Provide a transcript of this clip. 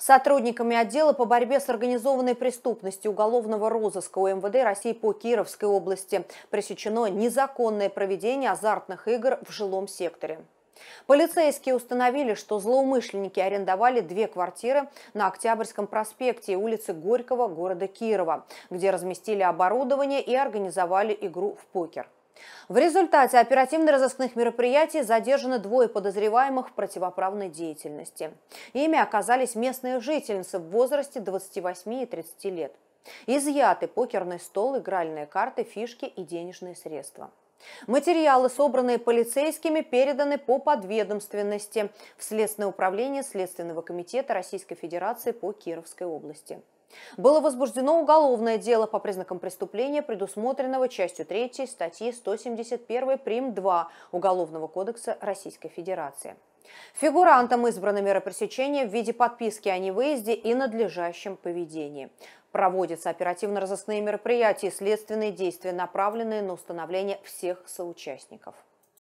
Сотрудниками отдела по борьбе с организованной преступностью уголовного розыска УМВД России по Кировской области пресечено незаконное проведение азартных игр в жилом секторе. Полицейские установили, что злоумышленники арендовали две квартиры на Октябрьском проспекте и улице Горького города Кирова, где разместили оборудование и организовали игру в покер. В результате оперативно-розыскных мероприятий задержаны двое подозреваемых в противоправной деятельности. Ими оказались местные жительницы в возрасте 28 и 30 лет. Изъяты покерный стол, игральные карты, фишки и денежные средства. Материалы, собранные полицейскими, переданы по подведомственности в Следственное управление Следственного комитета Российской Федерации по Кировской области. Было возбуждено уголовное дело по признакам преступления, предусмотренного частью 3 статьи 171 прим. 2 Уголовного кодекса Российской Федерации. Фигурантам избрано мера пресечения в виде подписки о невыезде и надлежащем поведении. Проводятся оперативно-розыскные мероприятия и следственные действия, направленные на установление всех соучастников.